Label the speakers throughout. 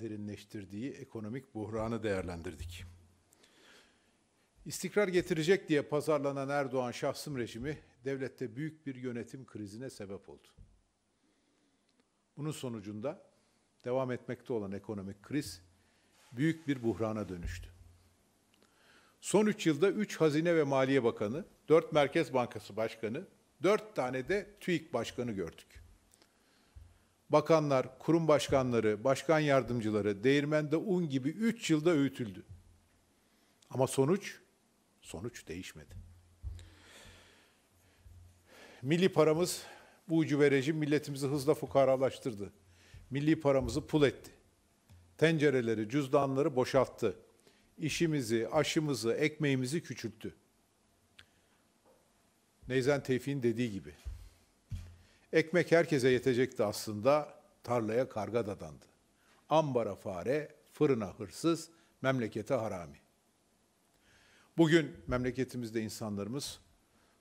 Speaker 1: derinleştirdiği ekonomik buhranı değerlendirdik. İstikrar getirecek diye pazarlanan Erdoğan şahsım rejimi devlette büyük bir yönetim krizine sebep oldu. Bunun sonucunda devam etmekte olan ekonomik kriz büyük bir buhrana dönüştü. Son 3 yılda 3 Hazine ve Maliye Bakanı, 4 Merkez Bankası Başkanı, 4 tane de TÜİK Başkanı gördük bakanlar, kurum başkanları, başkan yardımcıları değirmende un gibi 3 yılda öğütüldü. Ama sonuç, sonuç değişmedi. Milli paramız bu ucube rejim milletimizi hızla fukaralaştırdı. Milli paramızı pul etti. Tencereleri, cüzdanları boşalttı. İşimizi, aşımızı, ekmeğimizi küçülttü. Neyzen Tevfik'in dediği gibi Ekmek herkese yetecekti aslında, tarlaya karga dadandı. Ambara fare, fırına hırsız, memlekete harami. Bugün memleketimizde insanlarımız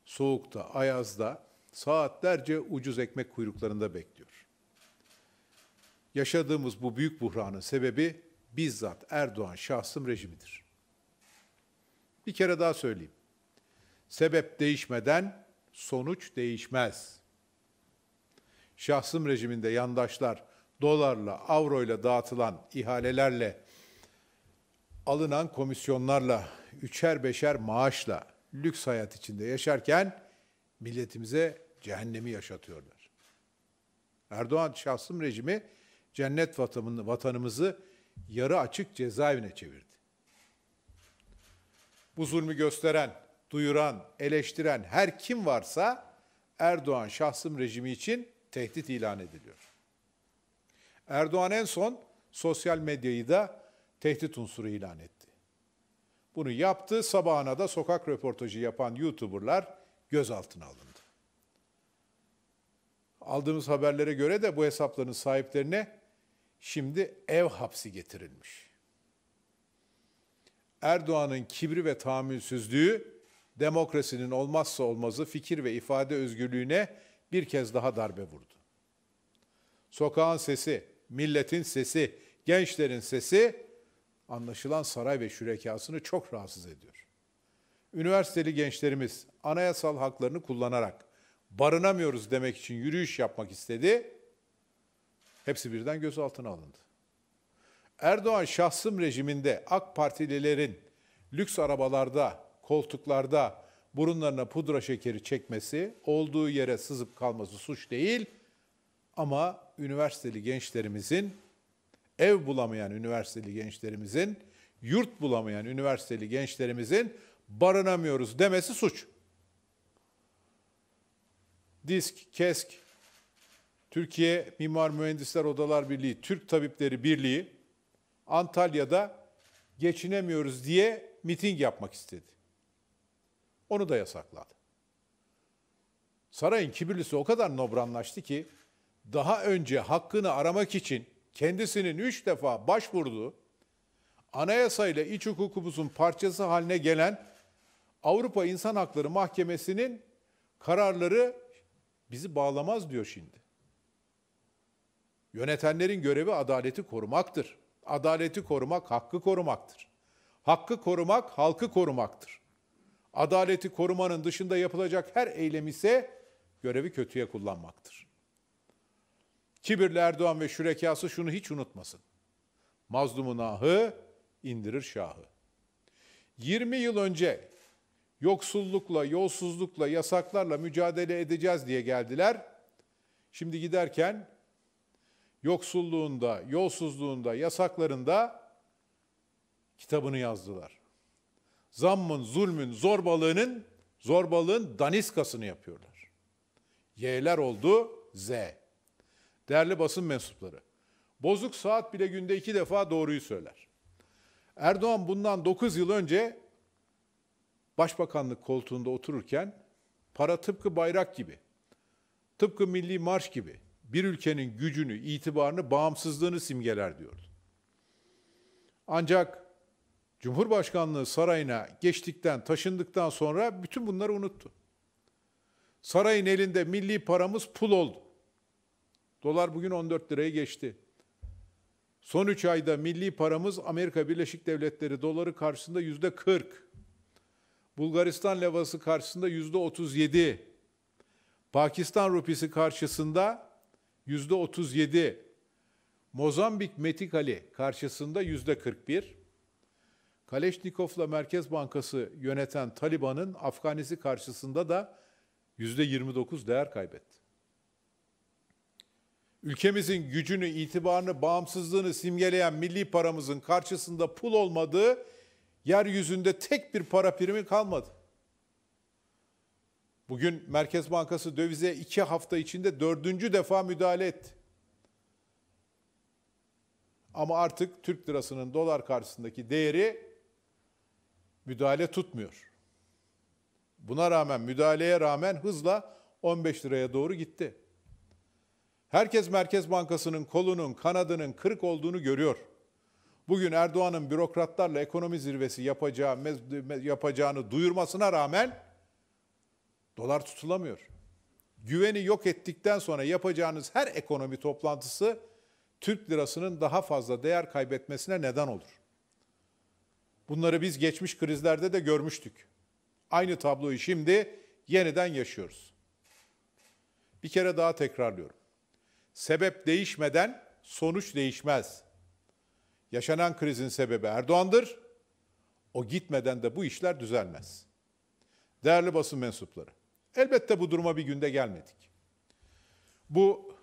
Speaker 1: soğukta, ayazda saatlerce ucuz ekmek kuyruklarında bekliyor. Yaşadığımız bu büyük buhranın sebebi bizzat Erdoğan şahsım rejimidir. Bir kere daha söyleyeyim. Sebep değişmeden sonuç değişmez.'' şahsım rejiminde yandaşlar dolarla, avroyla dağıtılan ihalelerle alınan komisyonlarla, üçer beşer maaşla lüks hayat içinde yaşarken milletimize cehennemi yaşatıyorlar. Erdoğan şahsım rejimi cennet vatanımızı yarı açık cezaevine çevirdi. Bu zulmü gösteren, duyuran, eleştiren her kim varsa Erdoğan şahsım rejimi için tehdit ilan ediliyor. Erdoğan en son sosyal medyayı da tehdit unsuru ilan etti. Bunu yaptı, sabahına da sokak röportajı yapan YouTuber'lar gözaltına alındı. Aldığımız haberlere göre de bu hesapların sahiplerine şimdi ev hapsi getirilmiş. Erdoğan'ın kibri ve tahammülsüzlüğü demokrasinin olmazsa olmazı fikir ve ifade özgürlüğüne bir kez daha darbe vurdu. Sokağın sesi, milletin sesi, gençlerin sesi anlaşılan saray ve şürekasını çok rahatsız ediyor. Üniversiteli gençlerimiz anayasal haklarını kullanarak barınamıyoruz demek için yürüyüş yapmak istedi. Hepsi birden gözaltına alındı. Erdoğan şahsım rejiminde AK Partililerin lüks arabalarda, koltuklarda, burunlarına pudra şekeri çekmesi, olduğu yere sızıp kalması suç değil. Ama üniversiteli gençlerimizin, ev bulamayan üniversiteli gençlerimizin, yurt bulamayan üniversiteli gençlerimizin barınamıyoruz demesi suç. Disk, KESK, Türkiye Mimar Mühendisler Odalar Birliği, Türk Tabipleri Birliği Antalya'da geçinemiyoruz diye miting yapmak istedi. Onu da yasakladı. Sarayın kibirlisi o kadar nobranlaştı ki daha önce hakkını aramak için kendisinin üç defa başvurduğu anayasayla iç hukukumuzun parçası haline gelen Avrupa İnsan Hakları Mahkemesi'nin kararları bizi bağlamaz diyor şimdi. Yönetenlerin görevi adaleti korumaktır. Adaleti korumak hakkı korumaktır. Hakkı korumak halkı korumaktır. Adaleti korumanın dışında yapılacak her eylem ise görevi kötüye kullanmaktır. Kibirli Erdoğan ve şürekası şunu hiç unutmasın. Mazlumun ahı indirir şahı. 20 yıl önce yoksullukla, yolsuzlukla, yasaklarla mücadele edeceğiz diye geldiler. Şimdi giderken yoksulluğunda, yolsuzluğunda, yasaklarında kitabını yazdılar zammın, zulmün, zorbalığının, zorbalığın daniskasını yapıyorlar. Y'ler oldu Z. Değerli basın mensupları, bozuk saat bile günde iki defa doğruyu söyler. Erdoğan bundan 9 yıl önce başbakanlık koltuğunda otururken para tıpkı bayrak gibi, tıpkı milli marş gibi bir ülkenin gücünü, itibarını, bağımsızlığını simgeler diyordu. Ancak Cumhurbaşkanlığı sarayına geçtikten, taşındıktan sonra bütün bunları unuttu. Sarayın elinde milli paramız pul oldu. Dolar bugün 14 liraya geçti. Son 3 ayda milli paramız Amerika Birleşik Devletleri doları karşısında yüzde 40. Bulgaristan levası karşısında yüzde 37. Pakistan rupisi karşısında yüzde 37. Mozambik metikali karşısında yüzde 41. Kaleşnikov'la Merkez Bankası yöneten Taliban'ın Afganisi karşısında da %29 değer kaybetti. Ülkemizin gücünü, itibarını, bağımsızlığını simgeleyen milli paramızın karşısında pul olmadığı yeryüzünde tek bir para primi kalmadı. Bugün Merkez Bankası dövize iki hafta içinde dördüncü defa müdahale etti. Ama artık Türk lirasının dolar karşısındaki değeri müdahale tutmuyor. Buna rağmen müdahaleye rağmen hızla 15 liraya doğru gitti. Herkes Merkez Bankası'nın kolunun, kanadının kırık olduğunu görüyor. Bugün Erdoğan'ın bürokratlarla ekonomi zirvesi yapacağı, yapacağını duyurmasına rağmen dolar tutulamıyor. Güveni yok ettikten sonra yapacağınız her ekonomi toplantısı Türk lirasının daha fazla değer kaybetmesine neden olur. Bunları biz geçmiş krizlerde de görmüştük. Aynı tabloyu şimdi yeniden yaşıyoruz. Bir kere daha tekrarlıyorum. Sebep değişmeden sonuç değişmez. Yaşanan krizin sebebi Erdoğan'dır. O gitmeden de bu işler düzelmez. Değerli basın mensupları, elbette bu duruma bir günde gelmedik. Bu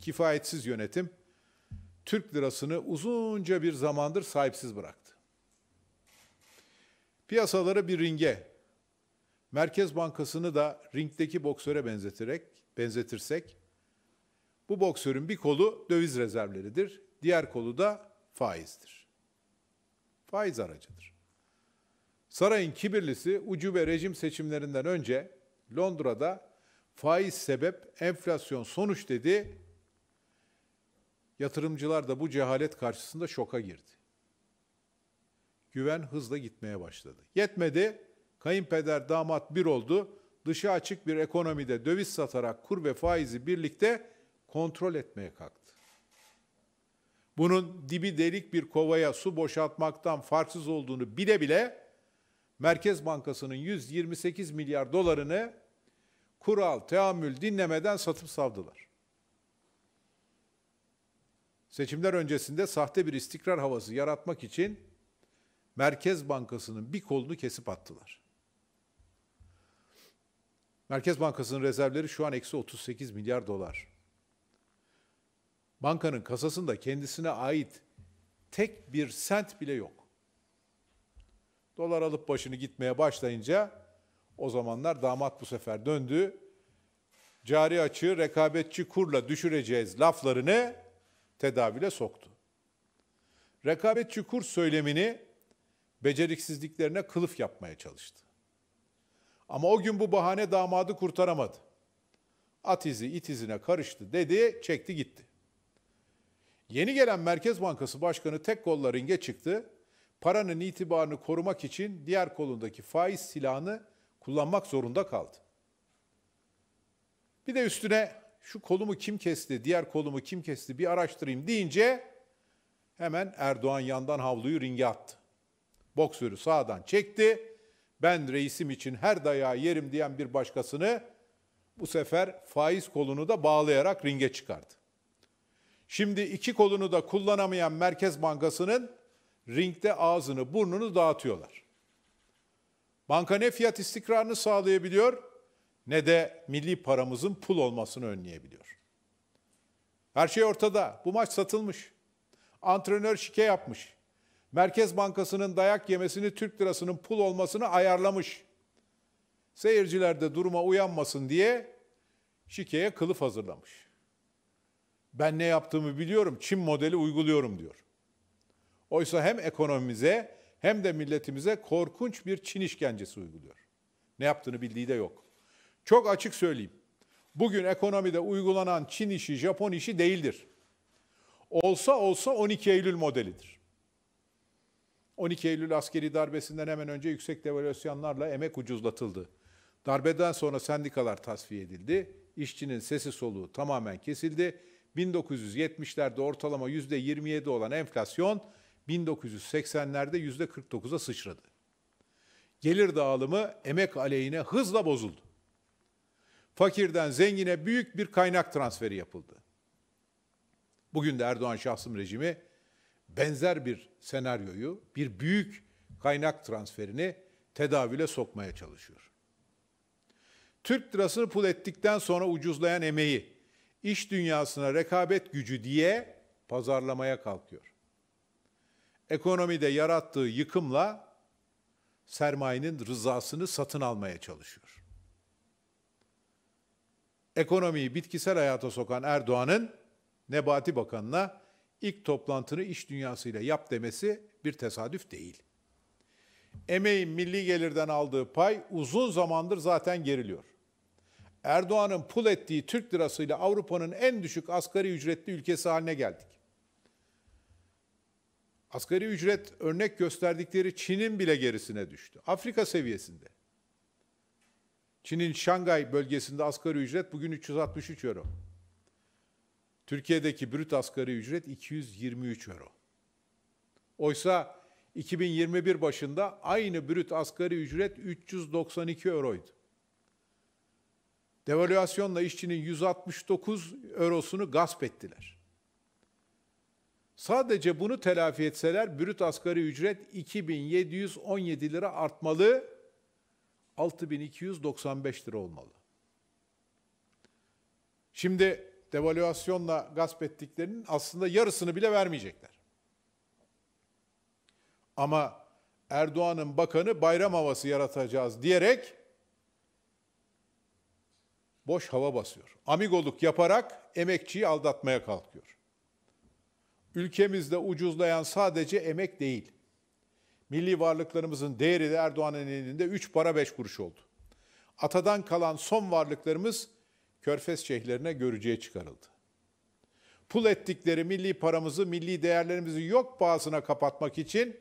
Speaker 1: kifayetsiz yönetim Türk lirasını uzunca bir zamandır sahipsiz bıraktı. Piyasaları bir ringe, Merkez Bankası'nı da ringdeki boksöre benzeterek benzetirsek bu boksörün bir kolu döviz rezervleridir, diğer kolu da faizdir. Faiz aracıdır. Sarayın kibirlisi ucube rejim seçimlerinden önce Londra'da faiz sebep, enflasyon sonuç dedi. Yatırımcılar da bu cehalet karşısında şoka girdi güven hızla gitmeye başladı. Yetmedi, kayınpeder damat bir oldu, dışa açık bir ekonomide döviz satarak kur ve faizi birlikte kontrol etmeye kalktı. Bunun dibi delik bir kovaya su boşaltmaktan farksız olduğunu bile bile Merkez Bankası'nın 128 milyar dolarını kural, teamül dinlemeden satıp savdılar. Seçimler öncesinde sahte bir istikrar havası yaratmak için Merkez Bankası'nın bir kolunu kesip attılar. Merkez Bankası'nın rezervleri şu an eksi 38 milyar dolar. Bankanın kasasında kendisine ait tek bir sent bile yok. Dolar alıp başını gitmeye başlayınca o zamanlar damat bu sefer döndü. Cari açığı rekabetçi kurla düşüreceğiz laflarını tedavile soktu. Rekabetçi kur söylemini beceriksizliklerine kılıf yapmaya çalıştı. Ama o gün bu bahane damadı kurtaramadı. At izi it izine karıştı dedi, çekti gitti. Yeni gelen Merkez Bankası Başkanı tek kolla ringe çıktı. Paranın itibarını korumak için diğer kolundaki faiz silahını kullanmak zorunda kaldı. Bir de üstüne şu kolumu kim kesti, diğer kolumu kim kesti bir araştırayım deyince hemen Erdoğan yandan havluyu ringe attı boksörü sağdan çekti. Ben reisim için her dayağı yerim diyen bir başkasını bu sefer faiz kolunu da bağlayarak ringe çıkardı. Şimdi iki kolunu da kullanamayan Merkez Bankası'nın ringde ağzını burnunu dağıtıyorlar. Banka ne fiyat istikrarını sağlayabiliyor ne de milli paramızın pul olmasını önleyebiliyor. Her şey ortada. Bu maç satılmış. Antrenör şike yapmış. Merkez Bankası'nın dayak yemesini Türk lirasının pul olmasını ayarlamış. Seyirciler de duruma uyanmasın diye şikeye kılıf hazırlamış. Ben ne yaptığımı biliyorum, Çin modeli uyguluyorum diyor. Oysa hem ekonomimize hem de milletimize korkunç bir Çin işkencesi uyguluyor. Ne yaptığını bildiği de yok. Çok açık söyleyeyim. Bugün ekonomide uygulanan Çin işi, Japon işi değildir. Olsa olsa 12 Eylül modelidir. 12 Eylül askeri darbesinden hemen önce yüksek devalüasyonlarla emek ucuzlatıldı. Darbeden sonra sendikalar tasfiye edildi. İşçinin sesi soluğu tamamen kesildi. 1970'lerde ortalama %27 olan enflasyon 1980'lerde %49'a sıçradı. Gelir dağılımı emek aleyhine hızla bozuldu. Fakirden zengine büyük bir kaynak transferi yapıldı. Bugün de Erdoğan şahsım rejimi benzer bir senaryoyu, bir büyük kaynak transferini tedavüle sokmaya çalışıyor. Türk lirasını pul ettikten sonra ucuzlayan emeği iş dünyasına rekabet gücü diye pazarlamaya kalkıyor. Ekonomide yarattığı yıkımla sermayenin rızasını satın almaya çalışıyor. Ekonomiyi bitkisel hayata sokan Erdoğan'ın Nebati Bakanı'na ilk toplantını iş dünyasıyla yap demesi bir tesadüf değil. Emeğin milli gelirden aldığı pay uzun zamandır zaten geriliyor. Erdoğan'ın pul ettiği Türk lirasıyla Avrupa'nın en düşük asgari ücretli ülkesi haline geldik. Asgari ücret örnek gösterdikleri Çin'in bile gerisine düştü. Afrika seviyesinde. Çin'in Şangay bölgesinde asgari ücret bugün 363 euro. Türkiye'deki brüt asgari ücret 223 euro. Oysa 2021 başında aynı brüt asgari ücret 392 euroydu. Devalüasyonla işçinin 169 eurosunu gasp ettiler. Sadece bunu telafi etseler brüt asgari ücret 2717 lira artmalı, 6295 lira olmalı. Şimdi devalüasyonla gasp ettiklerinin aslında yarısını bile vermeyecekler. Ama Erdoğan'ın bakanı bayram havası yaratacağız diyerek boş hava basıyor. Amigoluk yaparak emekçiyi aldatmaya kalkıyor. Ülkemizde ucuzlayan sadece emek değil. Milli varlıklarımızın değeri de Erdoğan'ın elinde 3 para 5 kuruş oldu. Atadan kalan son varlıklarımız Körfez şeyhlerine görücüye çıkarıldı. Pul ettikleri milli paramızı, milli değerlerimizi yok pahasına kapatmak için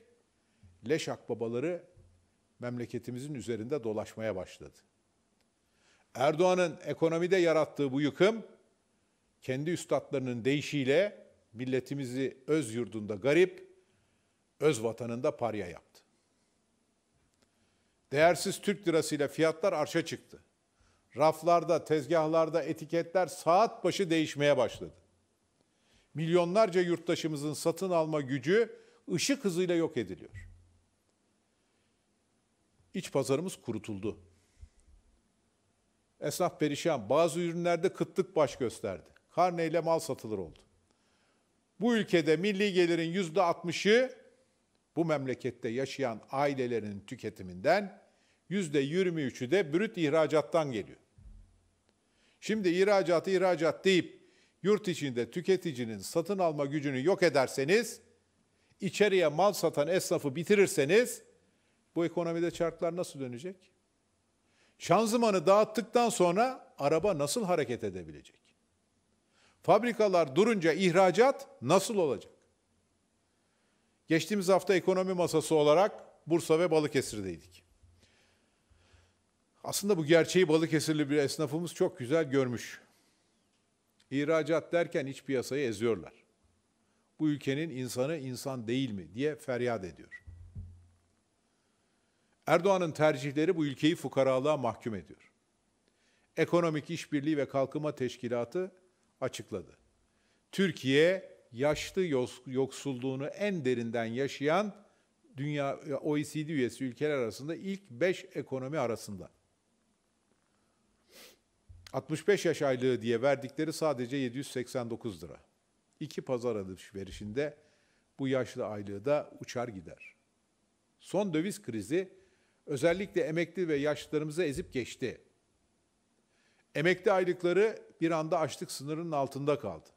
Speaker 1: leş akbabaları memleketimizin üzerinde dolaşmaya başladı. Erdoğan'ın ekonomide yarattığı bu yıkım kendi üstadlarının değişiyle milletimizi öz yurdunda garip, öz vatanında parya yaptı. Değersiz Türk lirasıyla fiyatlar arşa çıktı raflarda, tezgahlarda etiketler saat başı değişmeye başladı. Milyonlarca yurttaşımızın satın alma gücü ışık hızıyla yok ediliyor. İç pazarımız kurutuldu. Esnaf perişan. Bazı ürünlerde kıtlık baş gösterdi. Karneyle mal satılır oldu. Bu ülkede milli gelirin yüzde %60'ı bu memlekette yaşayan ailelerin tüketiminden, yüzde %23'ü de brüt ihracattan geliyor. Şimdi ihracatı ihracat deyip yurt içinde tüketicinin satın alma gücünü yok ederseniz, içeriye mal satan esnafı bitirirseniz bu ekonomide çarklar nasıl dönecek? Şanzımanı dağıttıktan sonra araba nasıl hareket edebilecek? Fabrikalar durunca ihracat nasıl olacak? Geçtiğimiz hafta ekonomi masası olarak Bursa ve Balıkesir'deydik. Aslında bu gerçeği Balıkesirli bir esnafımız çok güzel görmüş. İhracat derken iç piyasayı eziyorlar. Bu ülkenin insanı insan değil mi diye feryat ediyor. Erdoğan'ın tercihleri bu ülkeyi fukaralığa mahkum ediyor. Ekonomik İşbirliği ve Kalkınma Teşkilatı açıkladı. Türkiye yaşlı yoksulluğunu en derinden yaşayan dünya OECD üyesi ülkeler arasında ilk 5 ekonomi arasında. 65 yaş aylığı diye verdikleri sadece 789 lira. İki pazar alışverişinde bu yaşlı aylığı da uçar gider. Son döviz krizi özellikle emekli ve yaşlılarımızı ezip geçti. Emekli aylıkları bir anda açlık sınırının altında kaldı.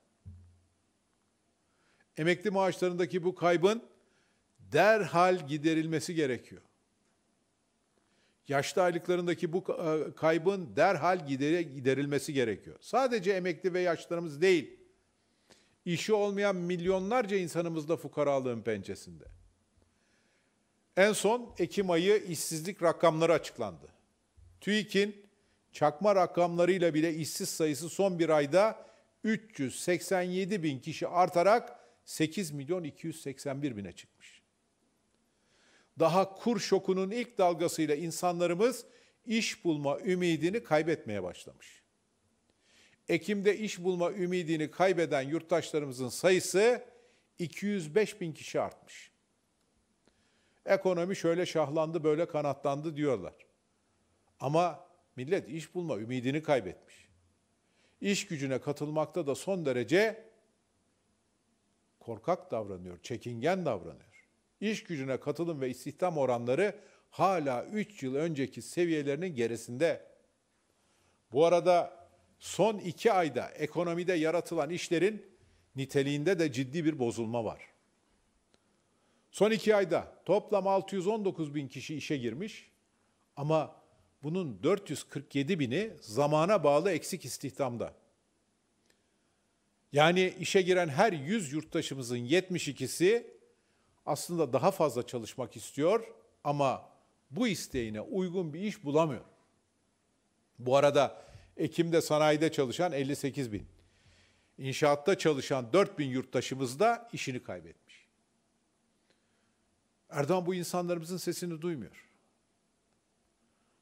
Speaker 1: Emekli maaşlarındaki bu kaybın derhal giderilmesi gerekiyor yaşlı aylıklarındaki bu e, kaybın derhal giderilmesi gerekiyor. Sadece emekli ve yaşlılarımız değil, işi olmayan milyonlarca insanımız da fukaralığın pençesinde. En son Ekim ayı işsizlik rakamları açıklandı. TÜİK'in çakma rakamlarıyla bile işsiz sayısı son bir ayda 387 bin kişi artarak 8 milyon 281 bine çıkmış daha kur şokunun ilk dalgasıyla insanlarımız iş bulma ümidini kaybetmeye başlamış. Ekim'de iş bulma ümidini kaybeden yurttaşlarımızın sayısı 205 bin kişi artmış. Ekonomi şöyle şahlandı böyle kanatlandı diyorlar. Ama millet iş bulma ümidini kaybetmiş. İş gücüne katılmakta da son derece korkak davranıyor, çekingen davranıyor iş gücüne katılım ve istihdam oranları hala 3 yıl önceki seviyelerinin gerisinde. Bu arada son 2 ayda ekonomide yaratılan işlerin niteliğinde de ciddi bir bozulma var. Son 2 ayda toplam 619 bin kişi işe girmiş ama bunun 447 bini zamana bağlı eksik istihdamda. Yani işe giren her 100 yurttaşımızın 72'si aslında daha fazla çalışmak istiyor ama bu isteğine uygun bir iş bulamıyor. Bu arada Ekim'de sanayide çalışan 58 bin, inşaatta çalışan 4 bin yurttaşımız da işini kaybetmiş. Erdoğan bu insanlarımızın sesini duymuyor.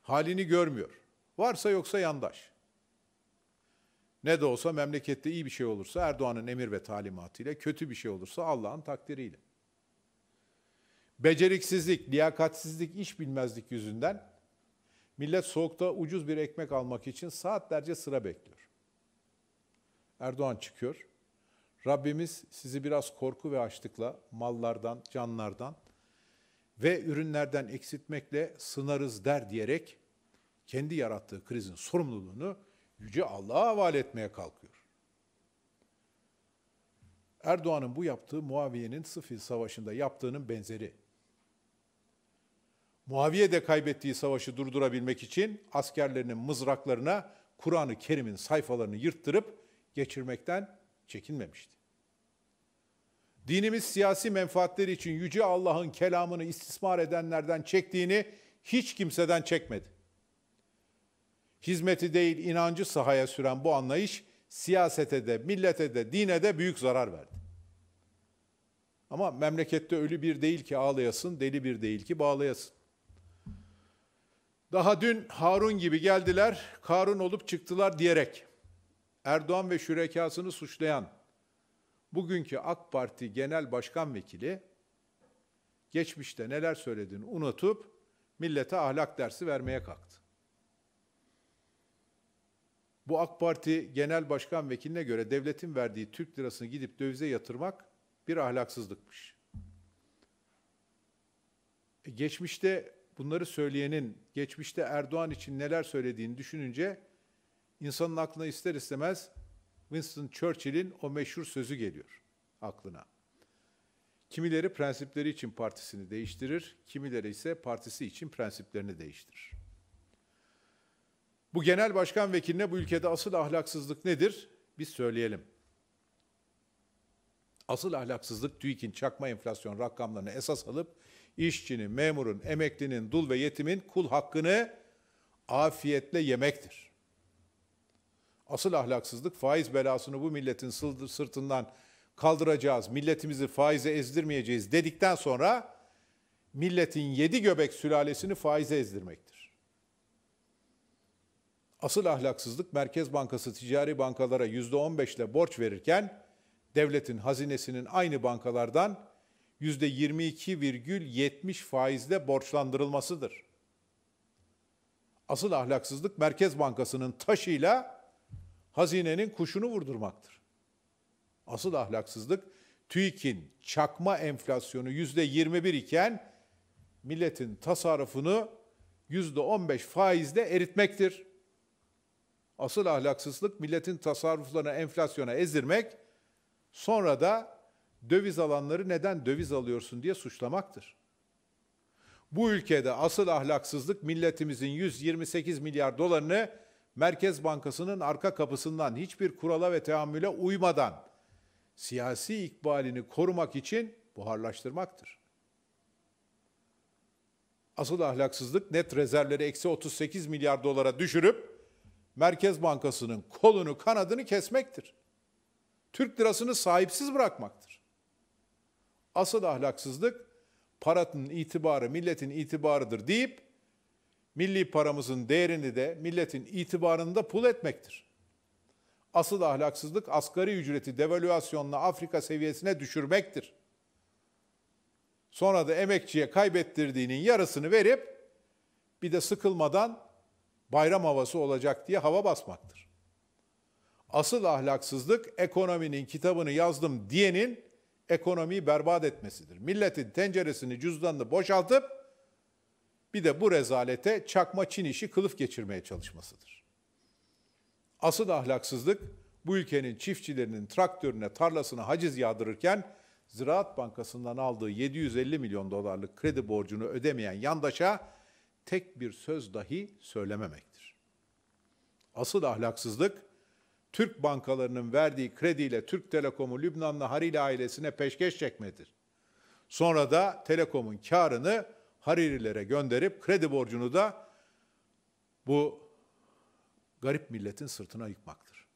Speaker 1: Halini görmüyor. Varsa yoksa yandaş. Ne de olsa memlekette iyi bir şey olursa Erdoğan'ın emir ve talimatıyla, kötü bir şey olursa Allah'ın takdiriyle beceriksizlik, liyakatsizlik, iş bilmezlik yüzünden millet soğukta ucuz bir ekmek almak için saatlerce sıra bekliyor. Erdoğan çıkıyor. Rabbimiz sizi biraz korku ve açlıkla mallardan, canlardan ve ürünlerden eksiltmekle sınarız der diyerek kendi yarattığı krizin sorumluluğunu yüce Allah'a havale etmeye kalkıyor. Erdoğan'ın bu yaptığı Muaviye'nin Sıfil Savaşı'nda yaptığının benzeri. Muaviye de kaybettiği savaşı durdurabilmek için askerlerinin mızraklarına Kur'an-ı Kerim'in sayfalarını yırttırıp geçirmekten çekinmemişti. Dinimiz siyasi menfaatleri için yüce Allah'ın kelamını istismar edenlerden çektiğini hiç kimseden çekmedi. Hizmeti değil inancı sahaya süren bu anlayış siyasete de, millete de, dine de büyük zarar verdi. Ama memlekette ölü bir değil ki ağlayasın, deli bir değil ki bağlayasın. Daha dün Harun gibi geldiler, Karun olup çıktılar diyerek Erdoğan ve şürekasını suçlayan bugünkü AK Parti Genel Başkan Vekili geçmişte neler söylediğini unutup millete ahlak dersi vermeye kalktı. Bu AK Parti Genel Başkan Vekiline göre devletin verdiği Türk lirasını gidip dövize yatırmak bir ahlaksızlıkmış. E, geçmişte bunları söyleyenin geçmişte Erdoğan için neler söylediğini düşününce insanın aklına ister istemez Winston Churchill'in o meşhur sözü geliyor aklına. Kimileri prensipleri için partisini değiştirir, kimileri ise partisi için prensiplerini değiştirir. Bu genel başkan vekiline bu ülkede asıl ahlaksızlık nedir? Biz söyleyelim. Asıl ahlaksızlık TÜİK'in çakma enflasyon rakamlarını esas alıp işçinin, memurun, emeklinin, dul ve yetimin kul hakkını afiyetle yemektir. Asıl ahlaksızlık faiz belasını bu milletin sırtından kaldıracağız, milletimizi faize ezdirmeyeceğiz dedikten sonra milletin yedi göbek sülalesini faize ezdirmektir. Asıl ahlaksızlık Merkez Bankası ticari bankalara yüzde on beşle borç verirken devletin hazinesinin aynı bankalardan %22,70 faizle borçlandırılmasıdır. Asıl ahlaksızlık Merkez Bankası'nın taşıyla hazinenin kuşunu vurdurmaktır. Asıl ahlaksızlık TÜİK'in çakma enflasyonu %21 iken milletin tasarrufunu %15 faizle eritmektir. Asıl ahlaksızlık milletin tasarruflarını enflasyona ezdirmek, sonra da döviz alanları neden döviz alıyorsun diye suçlamaktır. Bu ülkede asıl ahlaksızlık milletimizin 128 milyar dolarını Merkez Bankası'nın arka kapısından hiçbir kurala ve teamüle uymadan siyasi ikbalini korumak için buharlaştırmaktır. Asıl ahlaksızlık net rezervleri eksi 38 milyar dolara düşürüp Merkez Bankası'nın kolunu kanadını kesmektir. Türk lirasını sahipsiz bırakmaktır. Asıl ahlaksızlık paranın itibarı milletin itibarıdır deyip milli paramızın değerini de milletin itibarını da pul etmektir. Asıl ahlaksızlık asgari ücreti devalüasyonla Afrika seviyesine düşürmektir. Sonra da emekçiye kaybettirdiğinin yarısını verip bir de sıkılmadan bayram havası olacak diye hava basmaktır. Asıl ahlaksızlık ekonominin kitabını yazdım diyenin ekonomiyi berbat etmesidir. Milletin tenceresini, cüzdanını boşaltıp bir de bu rezalete çakma Çin işi kılıf geçirmeye çalışmasıdır. Asıl ahlaksızlık bu ülkenin çiftçilerinin traktörüne, tarlasına haciz yağdırırken Ziraat Bankası'ndan aldığı 750 milyon dolarlık kredi borcunu ödemeyen yandaşa tek bir söz dahi söylememektir. Asıl ahlaksızlık Türk bankalarının verdiği krediyle Türk Telekom'u Lübnanlı Hariri ailesine peşkeş çekmedir. Sonra da Telekom'un karını Haririlere gönderip kredi borcunu da bu garip milletin sırtına yıkmaktır.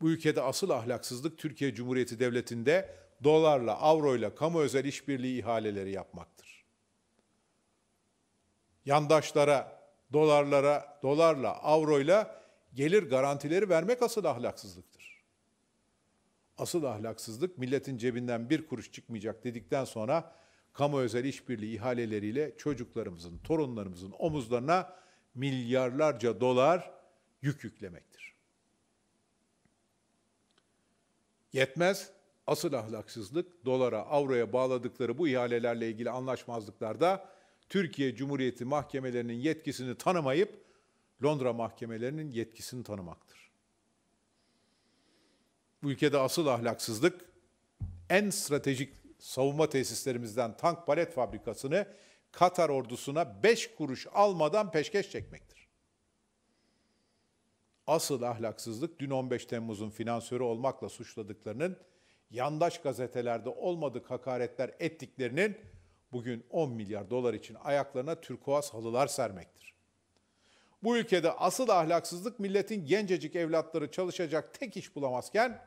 Speaker 1: Bu ülkede asıl ahlaksızlık Türkiye Cumhuriyeti Devleti'nde dolarla, avroyla kamu özel işbirliği ihaleleri yapmaktır. Yandaşlara, dolarlara, dolarla, avroyla gelir garantileri vermek asıl ahlaksızlıktır. Asıl ahlaksızlık milletin cebinden bir kuruş çıkmayacak dedikten sonra kamu özel işbirliği ihaleleriyle çocuklarımızın, torunlarımızın omuzlarına milyarlarca dolar yük yüklemektir. Yetmez, asıl ahlaksızlık dolara, avroya bağladıkları bu ihalelerle ilgili anlaşmazlıklarda Türkiye Cumhuriyeti mahkemelerinin yetkisini tanımayıp Londra mahkemelerinin yetkisini tanımaktır. Bu ülkede asıl ahlaksızlık en stratejik savunma tesislerimizden tank palet fabrikasını Katar ordusuna 5 kuruş almadan peşkeş çekmektir. Asıl ahlaksızlık dün 15 Temmuz'un finansörü olmakla suçladıklarının yandaş gazetelerde olmadık hakaretler ettiklerinin bugün 10 milyar dolar için ayaklarına türkuaz halılar sermektir. Bu ülkede asıl ahlaksızlık milletin gencecik evlatları çalışacak tek iş bulamazken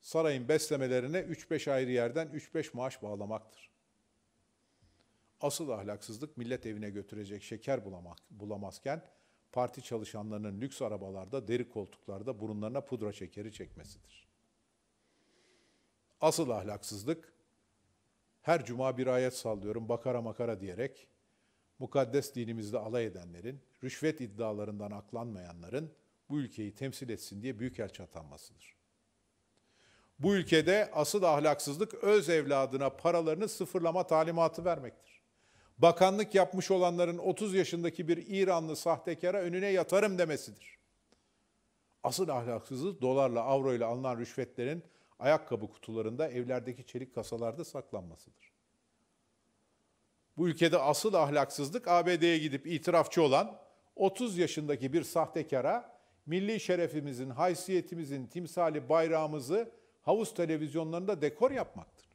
Speaker 1: sarayın beslemelerine 3-5 ayrı yerden 3-5 maaş bağlamaktır. Asıl ahlaksızlık millet evine götürecek şeker bulamak, bulamazken parti çalışanlarının lüks arabalarda, deri koltuklarda burunlarına pudra şekeri çekmesidir. Asıl ahlaksızlık her cuma bir ayet sallıyorum bakara makara diyerek mukaddes dinimizde alay edenlerin, rüşvet iddialarından aklanmayanların bu ülkeyi temsil etsin diye büyükelçi atanmasıdır. Bu ülkede asıl ahlaksızlık öz evladına paralarını sıfırlama talimatı vermektir. Bakanlık yapmış olanların 30 yaşındaki bir İranlı sahtekara önüne yatarım demesidir. Asıl ahlaksızlık dolarla, avroyla alınan rüşvetlerin ayakkabı kutularında, evlerdeki çelik kasalarda saklanmasıdır bu ülkede asıl ahlaksızlık ABD'ye gidip itirafçı olan 30 yaşındaki bir sahtekara milli şerefimizin, haysiyetimizin timsali bayrağımızı havuz televizyonlarında dekor yapmaktır.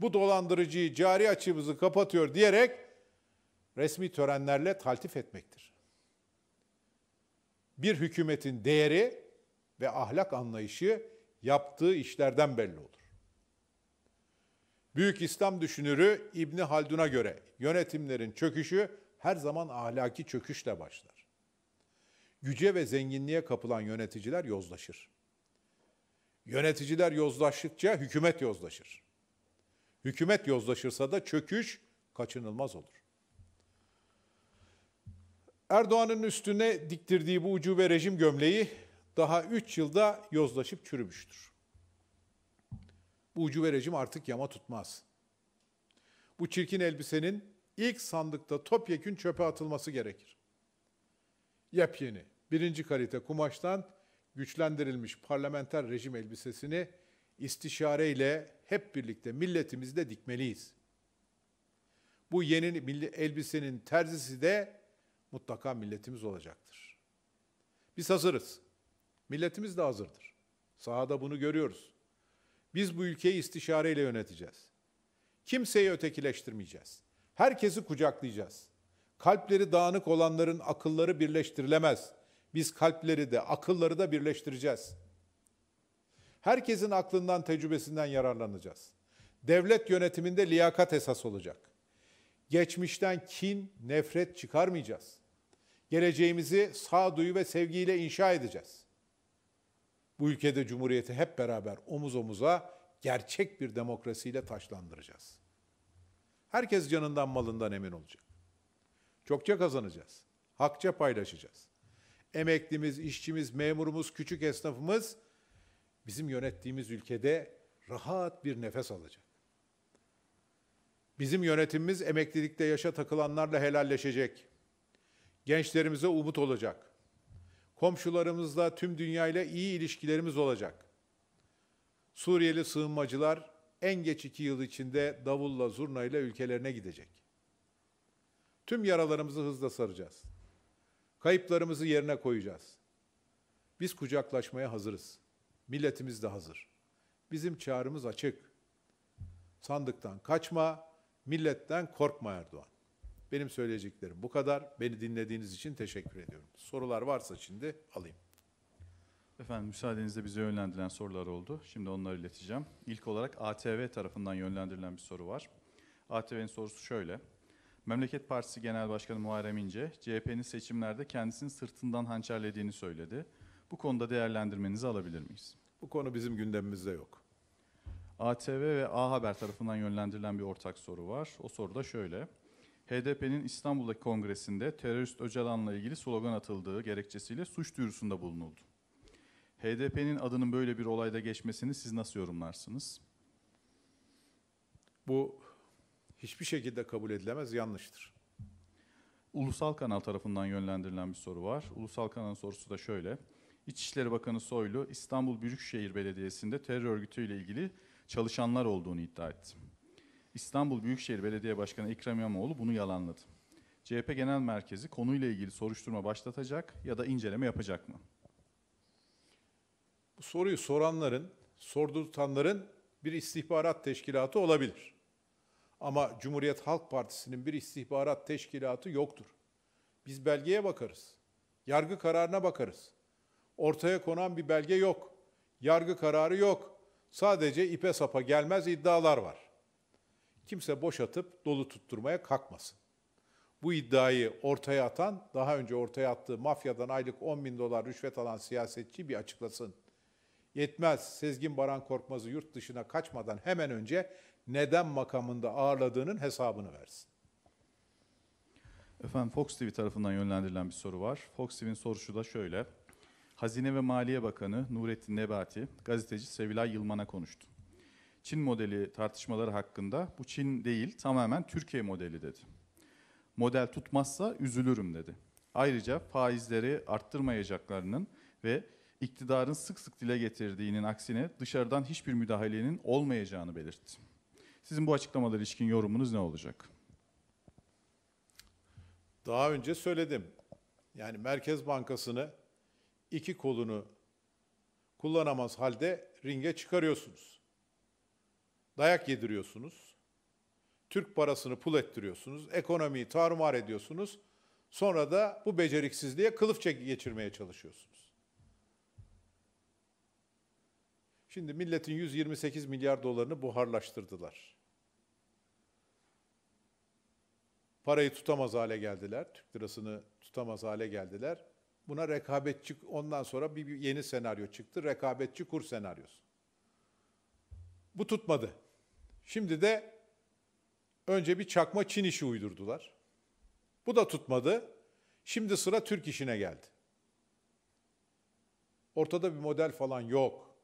Speaker 1: Bu dolandırıcıyı cari açığımızı kapatıyor diyerek resmi törenlerle taltif etmektir. Bir hükümetin değeri ve ahlak anlayışı yaptığı işlerden belli olur. Büyük İslam düşünürü İbni Haldun'a göre yönetimlerin çöküşü her zaman ahlaki çöküşle başlar. Güce ve zenginliğe kapılan yöneticiler yozlaşır. Yöneticiler yozlaştıkça hükümet yozlaşır. Hükümet yozlaşırsa da çöküş kaçınılmaz olur. Erdoğan'ın üstüne diktirdiği bu ucube rejim gömleği daha 3 yılda yozlaşıp çürümüştür. Bu ucube rejim artık yama tutmaz. Bu çirkin elbisenin ilk sandıkta topyekün çöpe atılması gerekir. Yepyeni, birinci kalite kumaştan güçlendirilmiş parlamenter rejim elbisesini istişareyle hep birlikte milletimizde dikmeliyiz. Bu yeni elbisenin terzisi de mutlaka milletimiz olacaktır. Biz hazırız. Milletimiz de hazırdır. Sahada bunu görüyoruz. Biz bu ülkeyi istişareyle yöneteceğiz. Kimseyi ötekileştirmeyeceğiz. Herkesi kucaklayacağız. Kalpleri dağınık olanların akılları birleştirilemez. Biz kalpleri de akılları da birleştireceğiz. Herkesin aklından, tecrübesinden yararlanacağız. Devlet yönetiminde liyakat esas olacak. Geçmişten kin, nefret çıkarmayacağız. Geleceğimizi sağduyu ve sevgiyle inşa edeceğiz.'' Bu ülkede cumhuriyeti hep beraber omuz omuza gerçek bir demokrasiyle taşlandıracağız. Herkes canından malından emin olacak. Çokça kazanacağız. Hakça paylaşacağız. Emeklimiz, işçimiz, memurumuz, küçük esnafımız bizim yönettiğimiz ülkede rahat bir nefes alacak. Bizim yönetimimiz emeklilikte yaşa takılanlarla helalleşecek. Gençlerimize umut olacak. Komşularımızla, tüm dünyayla iyi ilişkilerimiz olacak. Suriyeli sığınmacılar en geç iki yıl içinde davulla, zurnayla ülkelerine gidecek. Tüm yaralarımızı hızla saracağız. Kayıplarımızı yerine koyacağız. Biz kucaklaşmaya hazırız. Milletimiz de hazır. Bizim çağrımız açık. Sandıktan kaçma, milletten korkma Erdoğan. Benim söyleyeceklerim bu kadar. Beni dinlediğiniz için teşekkür ediyorum. Sorular varsa şimdi alayım.
Speaker 2: Efendim müsaadenizle bize yönlendirilen sorular oldu. Şimdi onları ileteceğim. İlk olarak ATV tarafından yönlendirilen bir soru var. ATV'nin sorusu şöyle. Memleket Partisi Genel Başkanı Muharrem İnce, CHP'nin seçimlerde kendisini sırtından hançerlediğini söyledi. Bu konuda değerlendirmenizi alabilir miyiz? Bu konu bizim gündemimizde yok. ATV ve A Haber tarafından yönlendirilen bir ortak soru var. O soru da şöyle. HDP'nin İstanbul'daki kongresinde terörist Öcalan'la ilgili slogan atıldığı gerekçesiyle suç duyurusunda bulunuldu. HDP'nin adının böyle bir olayda geçmesini siz nasıl yorumlarsınız? Bu hiçbir şekilde kabul edilemez, yanlıştır. Ulusal kanal tarafından yönlendirilen bir soru var. Ulusal kanalın sorusu da şöyle. İçişleri Bakanı Soylu İstanbul Büyükşehir Belediyesi'nde terör örgütüyle ilgili çalışanlar olduğunu iddia etti. İstanbul Büyükşehir Belediye Başkanı Ekrem İmamoğlu bunu yalanladı. CHP Genel Merkezi konuyla ilgili soruşturma başlatacak ya da inceleme yapacak mı?
Speaker 1: Bu soruyu soranların, sordurtanların bir istihbarat teşkilatı olabilir. Ama Cumhuriyet Halk Partisi'nin bir istihbarat teşkilatı yoktur. Biz belgeye bakarız. Yargı kararına bakarız. Ortaya konan bir belge yok. Yargı kararı yok. Sadece ipe sapa gelmez iddialar var kimse boş atıp dolu tutturmaya kalkmasın. Bu iddiayı ortaya atan, daha önce ortaya attığı mafyadan aylık 10 bin dolar rüşvet alan siyasetçi bir açıklasın. Yetmez, Sezgin Baran Korkmaz'ı yurt dışına kaçmadan hemen önce neden makamında ağırladığının hesabını versin.
Speaker 2: Efendim Fox TV tarafından yönlendirilen bir soru var. Fox TV'nin sorusu da şöyle. Hazine ve Maliye Bakanı Nurettin Nebati, gazeteci Sevilay Yılman'a konuştu. Çin modeli tartışmaları hakkında bu Çin değil tamamen Türkiye modeli dedi. Model tutmazsa üzülürüm dedi. Ayrıca faizleri arttırmayacaklarının ve iktidarın sık sık dile getirdiğinin aksine dışarıdan hiçbir müdahalenin olmayacağını belirtti. Sizin bu açıklamalar ilişkin yorumunuz ne olacak?
Speaker 1: Daha önce söyledim. Yani Merkez Bankası'nı iki kolunu kullanamaz halde ringe çıkarıyorsunuz dayak yediriyorsunuz. Türk parasını pul ettiriyorsunuz. Ekonomiyi tarumar ediyorsunuz. Sonra da bu beceriksizliğe kılıf geçirmeye çalışıyorsunuz. Şimdi milletin 128 milyar dolarını buharlaştırdılar. Parayı tutamaz hale geldiler. Türk lirasını tutamaz hale geldiler. Buna rekabetçi ondan sonra bir yeni senaryo çıktı. Rekabetçi kur senaryosu. Bu tutmadı. Şimdi de önce bir çakma Çin işi uydurdular. Bu da tutmadı. Şimdi sıra Türk işine geldi. Ortada bir model falan yok.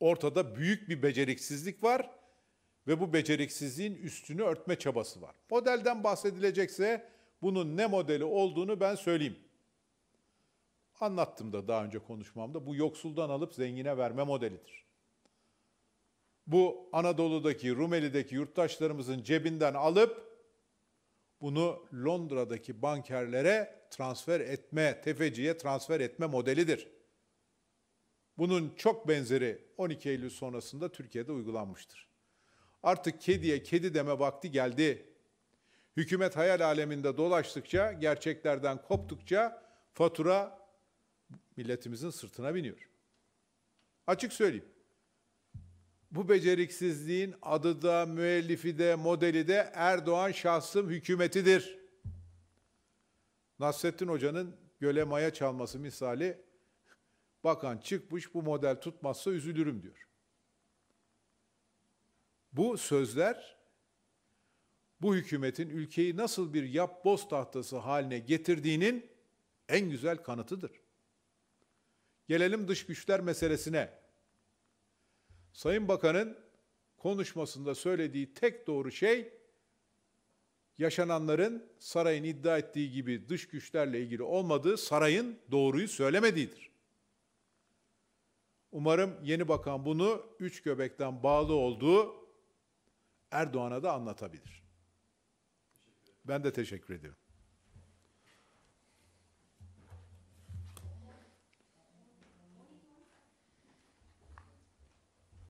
Speaker 1: Ortada büyük bir beceriksizlik var ve bu beceriksizliğin üstünü örtme çabası var. Modelden bahsedilecekse bunun ne modeli olduğunu ben söyleyeyim. Anlattım da daha önce konuşmamda bu yoksuldan alıp zengine verme modelidir bu Anadolu'daki, Rumeli'deki yurttaşlarımızın cebinden alıp bunu Londra'daki bankerlere transfer etme, tefeciye transfer etme modelidir. Bunun çok benzeri 12 Eylül sonrasında Türkiye'de uygulanmıştır. Artık kediye kedi deme vakti geldi. Hükümet hayal aleminde dolaştıkça, gerçeklerden koptukça fatura milletimizin sırtına biniyor. Açık söyleyeyim. Bu beceriksizliğin adı da, müellifi de, modeli de Erdoğan şahsım hükümetidir. Nasrettin Hoca'nın göle maya çalması misali bakan çıkmış bu model tutmazsa üzülürüm diyor. Bu sözler bu hükümetin ülkeyi nasıl bir yapboz tahtası haline getirdiğinin en güzel kanıtıdır. Gelelim dış güçler meselesine. Sayın Bakan'ın konuşmasında söylediği tek doğru şey yaşananların sarayın iddia ettiği gibi dış güçlerle ilgili olmadığı, sarayın doğruyu söylemediğidir. Umarım yeni bakan bunu üç göbekten bağlı olduğu Erdoğan'a da anlatabilir. Ben de teşekkür ediyorum.